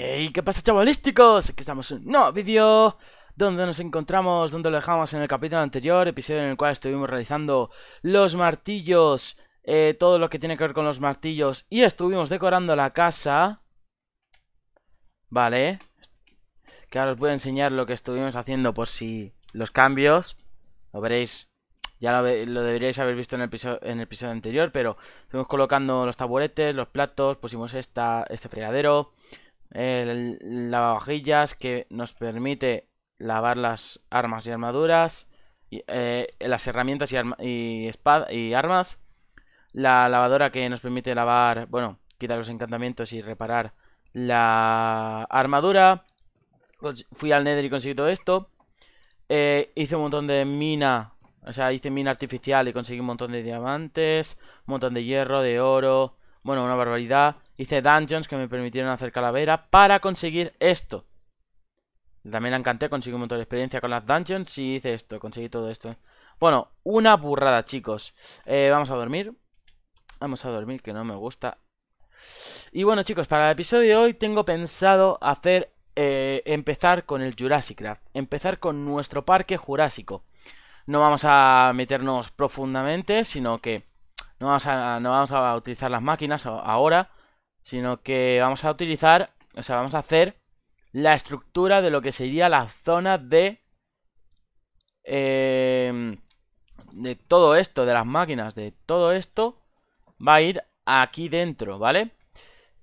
Hey, ¿qué pasa chavalísticos? Aquí estamos en un nuevo vídeo donde nos encontramos, donde lo dejamos en el capítulo anterior, episodio en el cual estuvimos realizando los martillos, eh, todo lo que tiene que ver con los martillos y estuvimos decorando la casa. Vale, que ahora os voy a enseñar lo que estuvimos haciendo por si los cambios, lo veréis, ya lo, deberíais haber visto en el, episodio, en el episodio anterior, pero estuvimos colocando los taburetes, los platos, pusimos este fregadero el lavavajillas que nos permite lavar las armas y armaduras, y, eh, las herramientas y, y, armas, la lavadora que nos permite lavar, bueno, quitar los encantamientos y reparar la armadura. Fui al Nether y conseguí todo esto. Eh, hice un montón de mina, o sea, hice mina artificial y conseguí un montón de diamantes, un montón de hierro, de oro, bueno, una barbaridad. Hice dungeons que me permitieron hacer calavera para conseguir esto. También la encanté, conseguí un montón de experiencia con las dungeons y hice esto, conseguí todo esto. ¿eh? Bueno, una burrada, chicos. Eh, vamos a dormir. Vamos a dormir, que no me gusta. Y bueno, chicos, para el episodio de hoy tengo pensado hacer... Eh, empezar con el Jurassic Empezar con nuestro parque jurásico. No vamos a meternos profundamente, sino que no vamos a, no vamos a utilizar las máquinas ahora, Sino que vamos a utilizar, o sea, vamos a hacer la estructura de lo que sería la zona de... Eh, de todo esto, de las máquinas, de todo esto, va a ir aquí dentro, ¿vale?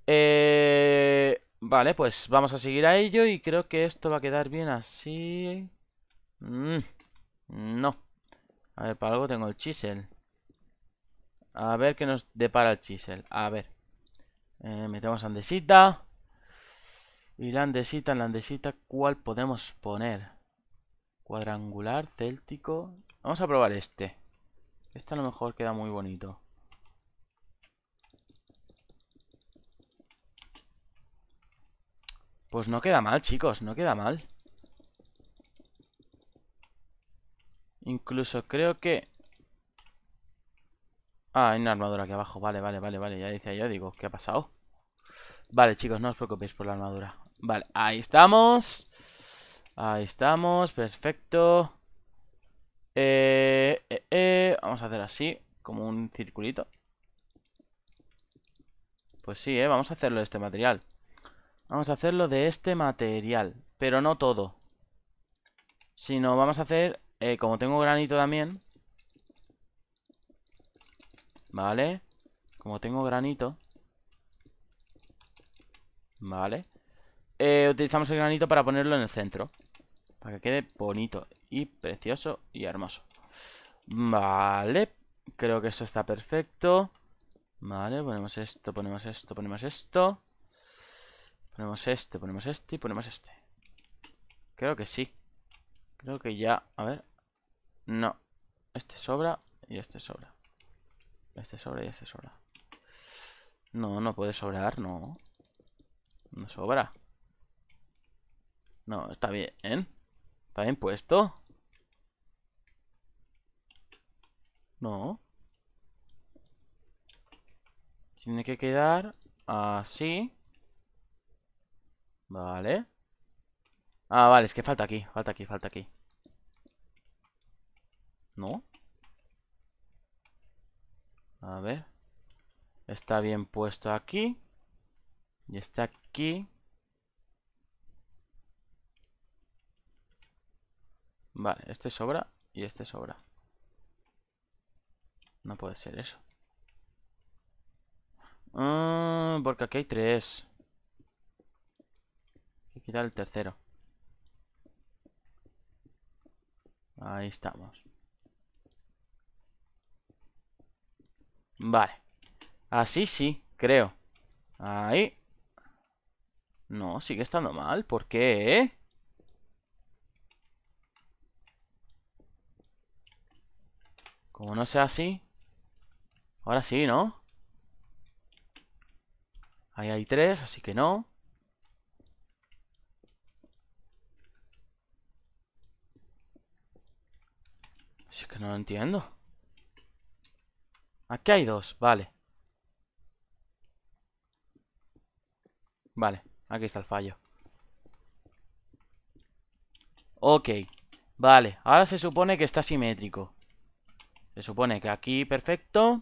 Eh, vale, pues vamos a seguir a ello y creo que esto va a quedar bien así. Mm, no. A ver, para algo tengo el chisel. A ver qué nos depara el chisel. A ver. Eh, metemos andesita. Y la andesita, la andesita, ¿cuál podemos poner? Cuadrangular, céltico. Vamos a probar este. Este a lo mejor queda muy bonito. Pues no queda mal, chicos, no queda mal. Incluso creo que Ah, hay una armadura aquí abajo. Vale, vale, vale, vale. Ya decía yo, digo, ¿qué ha pasado? Vale, chicos, no os preocupéis por la armadura. Vale, ahí estamos. Ahí estamos, perfecto. Eh, eh, eh. Vamos a hacer así, como un circulito. Pues sí, eh, vamos a hacerlo de este material. Vamos a hacerlo de este material, pero no todo. Sino vamos a hacer, eh, como tengo granito también, ¿Vale? Como tengo granito. ¿Vale? Eh, utilizamos el granito para ponerlo en el centro. Para que quede bonito y precioso y hermoso. Vale. Creo que esto está perfecto. Vale, ponemos esto, ponemos esto, ponemos esto. Ponemos este, ponemos este y ponemos este. Creo que sí. Creo que ya... A ver. No. Este sobra y este sobra. Este sobra y este sobra. No, no puede sobrar, no. No sobra. No, está bien. ¿Está bien puesto? No. Tiene que quedar así. Vale. Ah, vale, es que falta aquí, falta aquí, falta aquí. ¿No? A ver. Está bien puesto aquí. Y está aquí. Vale, este sobra y este sobra. No puede ser eso. Mm, porque aquí hay tres. Hay que quitar el tercero. Ahí estamos. Vale. Así sí, creo. Ahí. No, sigue estando mal. ¿Por qué? Eh? Como no sea así. Ahora sí, ¿no? Ahí hay tres, así que no. Así que no lo entiendo. Aquí hay dos, vale. Vale, aquí está el fallo. Ok, vale. Ahora se supone que está simétrico. Se supone que aquí perfecto.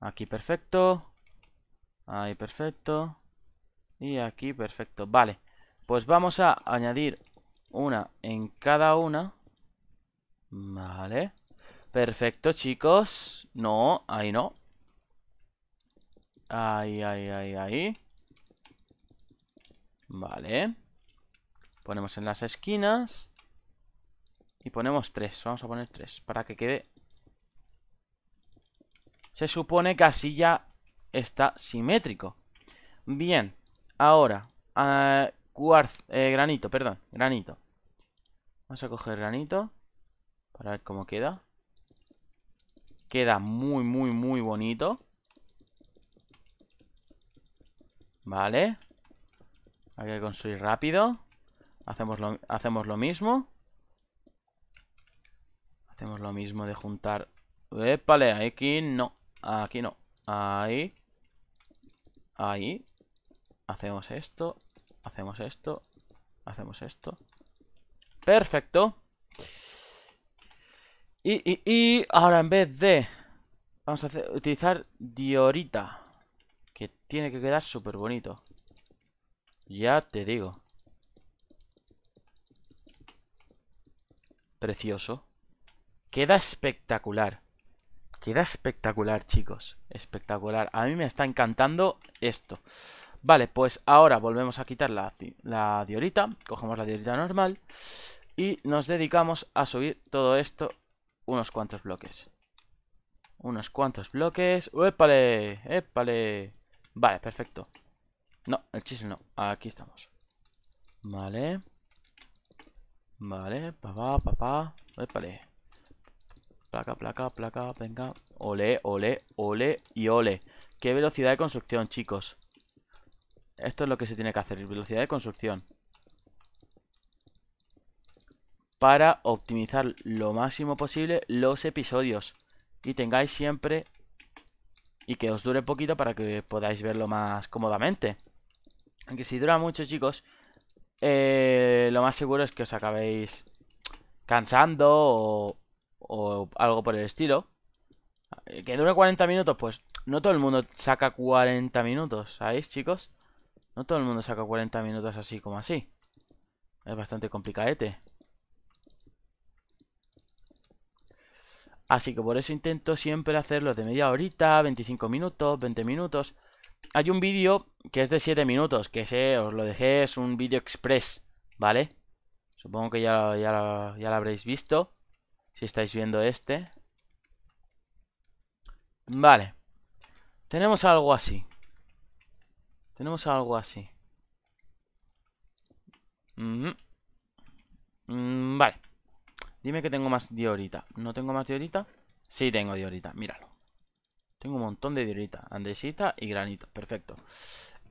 Aquí perfecto. Ahí perfecto. Y aquí perfecto. Vale. Pues vamos a añadir una en cada una. Vale. Perfecto, chicos. No, ahí no. Ahí, ahí, ahí, ahí. Vale. Ponemos en las esquinas. Y ponemos tres. Vamos a poner tres. Para que quede... Se supone que así ya está simétrico. Bien. Ahora. Ah, eh, granito, perdón. Granito. Vamos a coger granito. Para ver cómo queda. Queda muy, muy, muy bonito. Vale. Hay que construir rápido. Hacemos lo, hacemos lo mismo. Hacemos lo mismo de juntar... Épale, aquí no. Aquí no. Ahí. Ahí. Hacemos esto. Hacemos esto. Hacemos esto. Perfecto. Y, ahora en vez de... Vamos a utilizar diorita. Que tiene que quedar súper bonito. Ya te digo. Precioso. Queda espectacular. Queda espectacular, chicos. Espectacular. A mí me está encantando esto. Vale, pues ahora volvemos a quitar la, la diorita. Cogemos la diorita normal. Y nos dedicamos a subir todo esto unos cuantos bloques. Unos cuantos bloques. ¡Épale! ¡Épale! Vale, perfecto. No, el chisme no. Aquí estamos. Vale. Vale, papá, papá. Épale. Placa, placa, placa, venga. Ole, ole, ole y ole. Qué velocidad de construcción, chicos. Esto es lo que se tiene que hacer, velocidad de construcción para optimizar lo máximo posible los episodios y tengáis siempre y que os dure poquito para que podáis verlo más cómodamente. Aunque si dura mucho, chicos, eh, lo más seguro es que os acabéis cansando o, o algo por el estilo. Eh, que dure 40 minutos, pues no todo el mundo saca 40 minutos, ¿sabéis, chicos? No todo el mundo saca 40 minutos así como así. Es bastante complicadete. Así que por eso intento siempre hacerlo de media horita, 25 minutos, 20 minutos. Hay un vídeo que es de 7 minutos, que sé, os lo dejé, es un vídeo express, ¿vale? Supongo que ya, ya, lo habréis visto, si estáis viendo este. Vale. Tenemos algo así. Tenemos algo así. Dime que tengo más diorita. ¿No tengo más diorita? Sí tengo diorita, míralo. Tengo un montón de diorita, andesita y granito. Perfecto.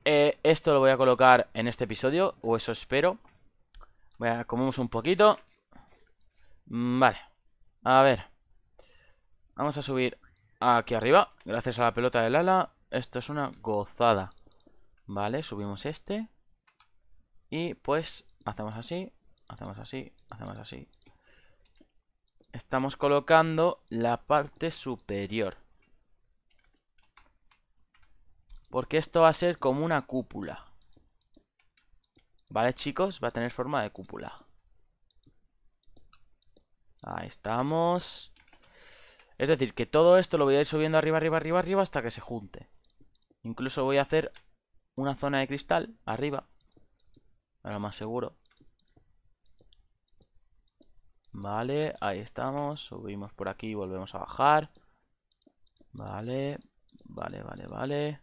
Eh, esto lo voy a colocar en este episodio, o eso espero. Voy a comemos un poquito. Mm, vale. A ver. Vamos a subir aquí arriba, gracias a la pelota del ala. Esto es una gozada. Vale, subimos este. Y pues hacemos así, hacemos así, hacemos así, estamos colocando la parte superior. Porque esto va a ser como una cúpula. ¿Vale, chicos? Va a tener forma de cúpula. Ahí estamos. Es decir, que todo esto lo voy a ir subiendo arriba, arriba, arriba, arriba hasta que se junte. Incluso voy a hacer una zona de cristal arriba. Ahora más seguro. Vale, ahí estamos. Subimos por aquí, y volvemos a bajar. Vale, vale, vale, vale.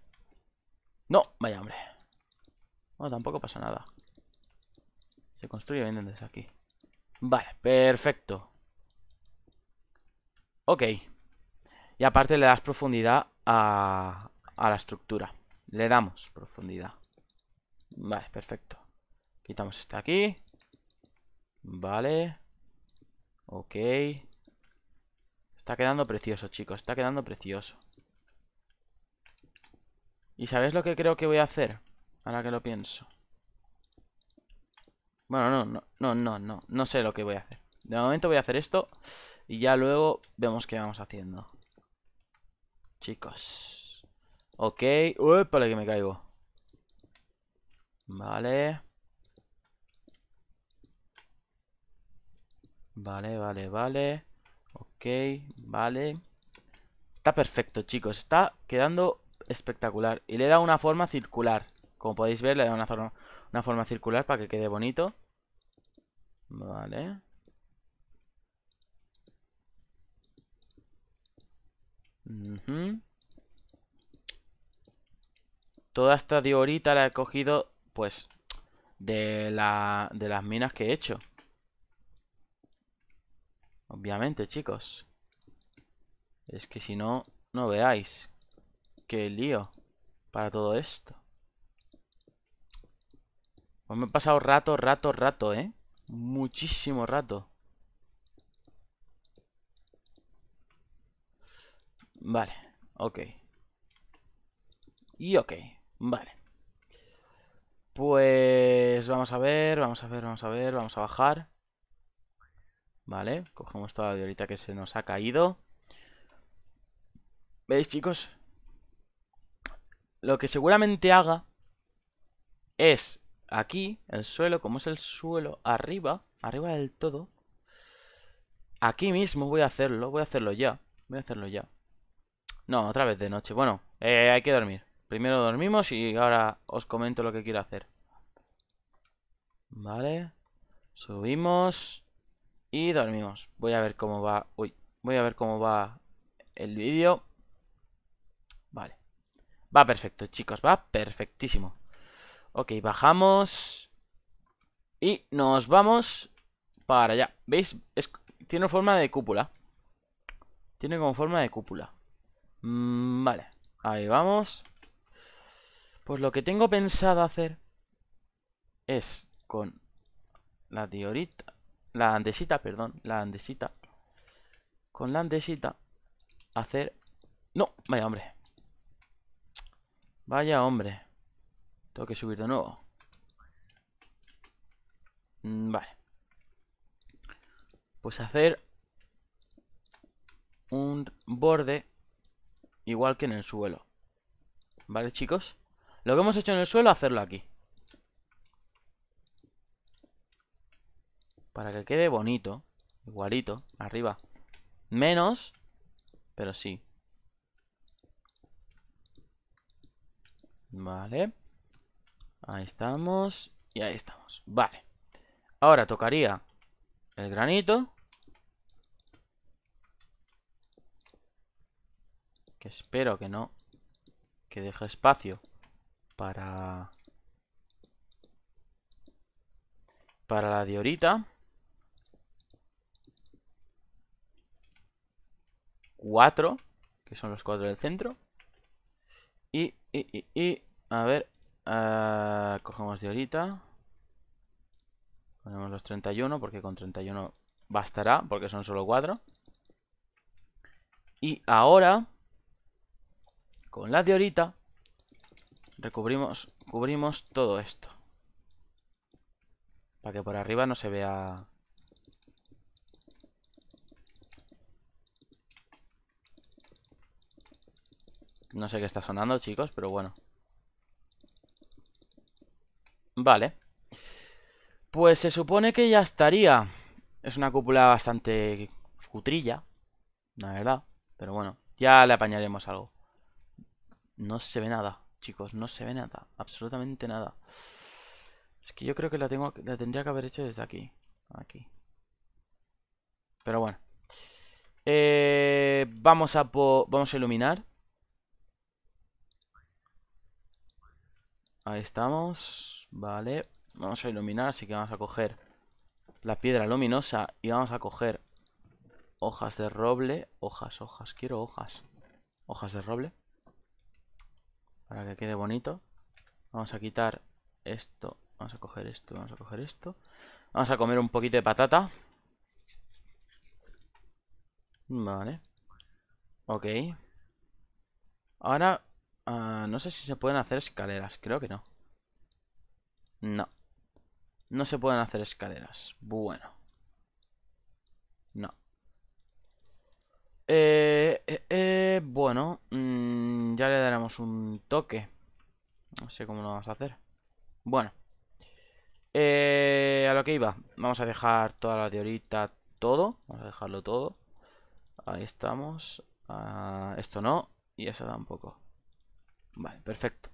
No, vaya hombre. No, tampoco pasa nada. Se construye bien desde aquí. Vale, perfecto. Ok. Y aparte le das profundidad a, a la estructura. Le damos profundidad. Vale, perfecto. Quitamos este aquí. Vale. Ok. Está quedando precioso, chicos. Está quedando precioso. ¿Y sabéis lo que creo que voy a hacer? Ahora que lo pienso. Bueno, no, no, no, no, no. No sé lo que voy a hacer. De momento voy a hacer esto. Y ya luego vemos qué vamos haciendo. Chicos. Ok. Uy, para que me caigo. Vale. Vale, vale, vale. Ok, vale. Está perfecto, chicos. Está quedando espectacular. Y le he dado una forma circular. Como podéis ver, le he dado una forma, circular para que quede bonito. Vale. Toda esta diorita la he cogido, pues, de las minas que he hecho. Obviamente, chicos. Es que si no, no veáis. Qué lío para todo esto. Pues me he pasado rato, rato, rato, ¿eh? Muchísimo rato. Vale, ok. Y ok, vale. Pues vamos a ver, vamos a ver, vamos a ver, vamos a bajar. Vale, cogemos toda la diorita que se nos ha caído. ¿Veis, chicos? Lo que seguramente haga es aquí, el suelo, como es el suelo arriba, arriba del todo. Aquí mismo voy a hacerlo, voy a hacerlo ya. Voy a hacerlo ya. No, otra vez de noche. Bueno, eh, hay que dormir. Primero dormimos y ahora os comento lo que quiero hacer. Vale. Subimos. Y dormimos. Voy a ver cómo va... Uy, voy a ver cómo va el vídeo. Vale. Va perfecto, chicos. Va perfectísimo. Ok, bajamos. Y nos vamos para allá. ¿Veis? tiene forma de cúpula. Tiene como forma de cúpula. Mm, vale. Ahí vamos. Pues lo que tengo pensado hacer es con la diorita la andesita, perdón, la andesita. Con la andesita hacer... No, vaya hombre. Vaya hombre. Tengo que subir de nuevo. Mm, vale. Pues hacer un borde igual que en el suelo. ¿Vale, chicos? Lo que hemos hecho en el suelo, hacerlo aquí. para que quede bonito, igualito, arriba. Menos, pero sí. Vale. Ahí estamos. Y ahí estamos. Vale. Ahora tocaría el granito. Que espero que no. Que deje espacio para... Para la diorita. 4, que son los 4 del centro. Y, y, y, y a ver, ah, cogemos de ahorita. Ponemos los 31, porque con 31 bastará, porque son solo 4. Y ahora, con la de ahorita, recubrimos cubrimos todo esto. Para que por arriba no se vea No sé qué está sonando, chicos, pero bueno. Vale. Pues se supone que ya estaría. Es una cúpula bastante cutrilla, la verdad. Pero bueno, ya le apañaremos algo. No se ve nada, chicos, no se ve nada. Absolutamente nada. Es que yo creo que la, tengo, tendría que haber hecho desde aquí. Aquí. Pero bueno. Eh, vamos, a vamos a iluminar. Ahí estamos. Vale. Vamos a iluminar, así que vamos a coger la piedra luminosa y vamos a coger hojas de roble. Hojas, hojas, quiero hojas. Hojas de roble. Para que quede bonito. Vamos a quitar esto. Vamos a coger esto, vamos a coger esto. Vamos a comer un poquito de patata. Vale. Ok. Ahora Ah, no sé si se pueden hacer escaleras, creo que no. No. No se pueden hacer escaleras. Bueno. No. Eh, eh, eh, bueno, mm, ya le daremos un toque. No sé cómo lo vamos a hacer. Bueno. a lo que iba. Vamos a dejar toda la de ahorita, todo. Vamos a dejarlo todo. Ahí estamos. Ah, esto no. Y eso tampoco. Vale, perfecto.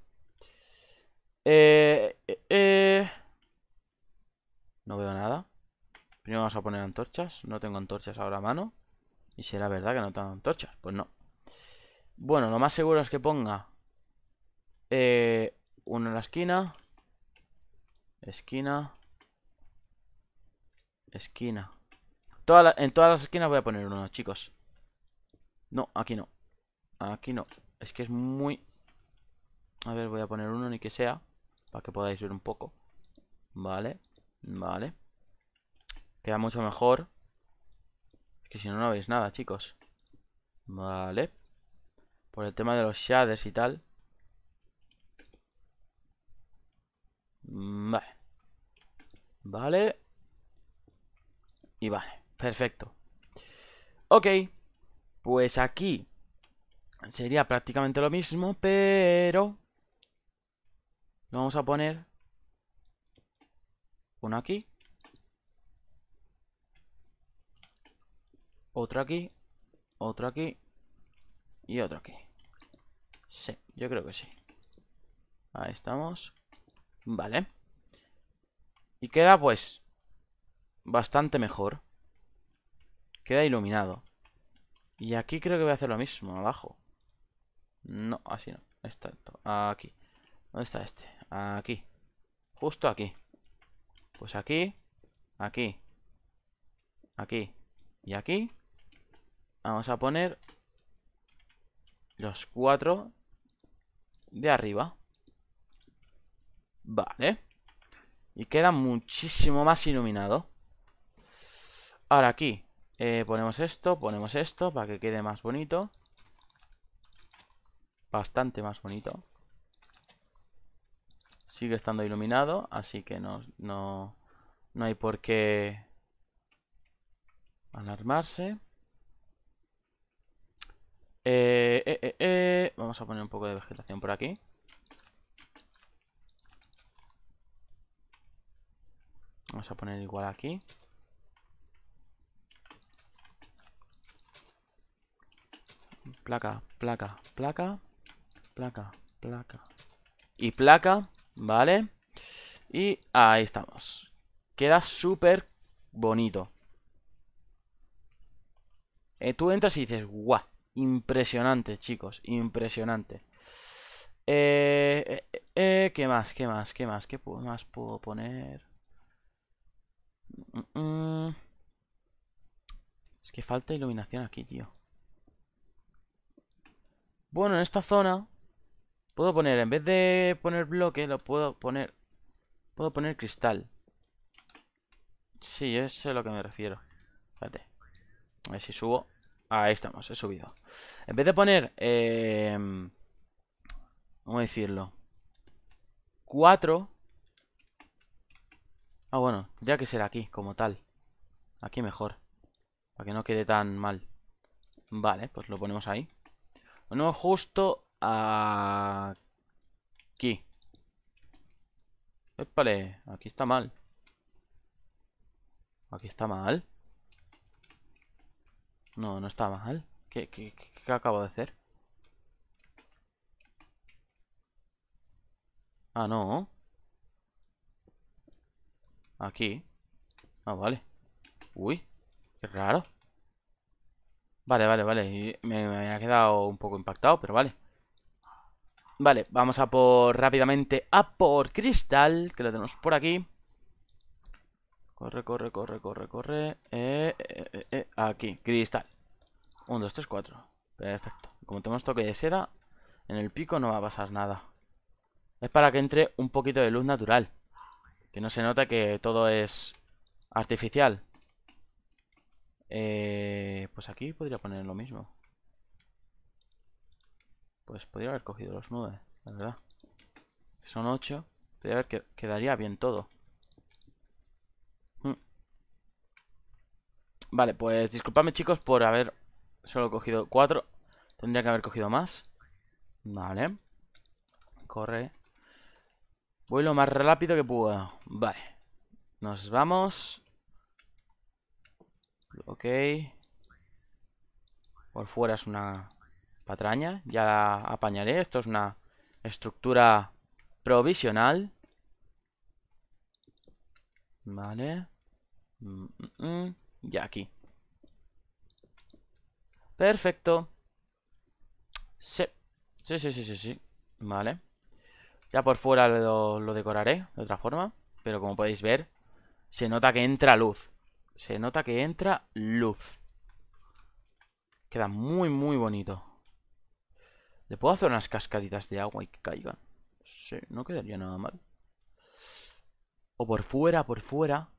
Eh, eh, eh, No veo nada. Primero vamos a poner antorchas. No tengo antorchas ahora a mano. ¿Y será verdad que no tengo antorchas? Pues no. Bueno, lo más seguro es que ponga eh, uno en la esquina. Esquina. Esquina. en todas las esquinas voy a poner uno, chicos. No, aquí no. Aquí no. Es que es muy a ver, voy a poner uno ni que sea. Para que podáis ver un poco. Vale, vale. Queda mucho mejor. Es que si no, no veis nada, chicos. Vale. Por el tema de los shaders y tal. Vale. Vale. Y vale. Perfecto. Ok. Pues aquí sería prácticamente lo mismo, pero... Vamos a poner uno aquí. Otro aquí. Otro aquí. Y otro aquí. Sí, yo creo que sí. Ahí estamos. Vale. Y queda pues bastante mejor. Queda iluminado. Y aquí creo que voy a hacer lo mismo, abajo. No, así no. Está aquí. ¿Dónde está este? Aquí. Justo aquí. Pues aquí, aquí, aquí y aquí. Vamos a poner los cuatro de arriba. Vale. Y queda muchísimo más iluminado. Ahora aquí eh, ponemos esto, ponemos esto para que quede más bonito. Bastante más bonito sigue estando iluminado, así que no, no, hay por qué alarmarse. Eh, eh, eh, vamos a poner un poco de vegetación por aquí. Vamos a poner igual aquí. Placa, placa, placa, placa, placa. Y placa. ¿Vale? Y ahí estamos. Queda súper bonito. Eh, tú entras y dices, guau, impresionante, chicos, impresionante. Eh, eh, ¿Qué más? ¿Qué más? ¿Qué más? ¿Qué más puedo poner? Mm, mm. Es que falta iluminación aquí, tío. Bueno, en esta zona Puedo poner, en vez de poner bloque, lo puedo poner... Puedo poner cristal. Sí, eso es a lo que me refiero. Espérate. A ver si subo. Ah, ahí estamos, he subido. En vez de poner... Eh, ¿Cómo decirlo? 4. Ah, bueno, ya que será aquí, como tal. Aquí mejor. Para que no quede tan mal. Vale, pues lo ponemos ahí. No, justo Aquí. Vale, aquí está mal. Aquí está mal. No, no está mal. ¿Qué, acabo de hacer? Ah, no. Aquí. Ah, vale. Uy, qué raro. Vale, vale, vale. Me, me ha quedado un poco impactado, pero vale. Vale, vamos a por rápidamente a por cristal, que lo tenemos por aquí. Corre, corre, corre, corre, corre. Eh, eh, eh, aquí, cristal. 1, 2, 3, 4. Perfecto. Como tenemos toque de seda, en el pico no va a pasar nada. Es para que entre un poquito de luz natural. Que no se nota que todo es artificial. pues aquí podría poner lo mismo. Pues podría haber cogido los nueve la verdad. Son 8. Podría haber que quedaría bien todo. Mm. Vale, pues disculpadme chicos por haber solo cogido cuatro. Tendría que haber cogido más. Vale. Corre. Voy lo más rápido que puedo. Vale. Nos vamos. Ok. Por fuera es una patraña. Ya la apañaré. Esto es una estructura provisional. Vale. Mm, mm, mm. y aquí. Perfecto. Sí. Sí, sí, sí, sí, Vale. Ya por fuera lo decoraré de otra forma. Pero como podéis ver, se nota que entra luz. Se nota que entra luz. Queda muy, muy bonito. ¿Le puedo hacer unas cascaditas de agua y que caigan? Sí, no quedaría nada mal. O por fuera, por fuera.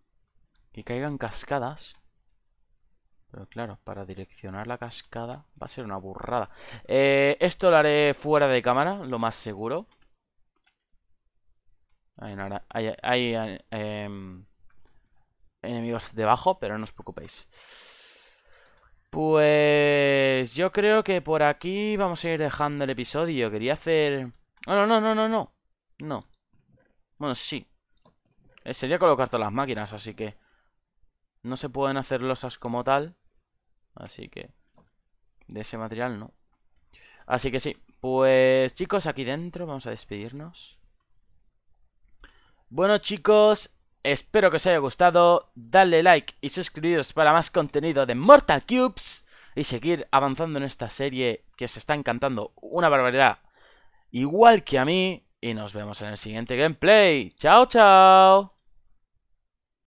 Que caigan cascadas. Pero claro, para direccionar la cascada va a ser una burrada. Eh, esto lo haré fuera de cámara, lo más seguro. Hay, em, enemigos debajo, pero no os preocupéis. Pues yo creo que por aquí vamos a ir dejando el episodio. Quería hacer... no, no, no, no, no. No. Bueno, sí. Eh, sería colocar todas las máquinas, así que... No se pueden hacer losas como tal. Así que... De ese material no. Así que sí. Pues chicos, aquí dentro vamos a despedirnos. Bueno chicos, espero que os haya gustado. Dale like y suscribiros para más contenido de Mortal Cubes y seguir avanzando en esta serie que se está encantando una barbaridad, igual que a mí. Y nos vemos en el siguiente gameplay. ¡Chao, chao!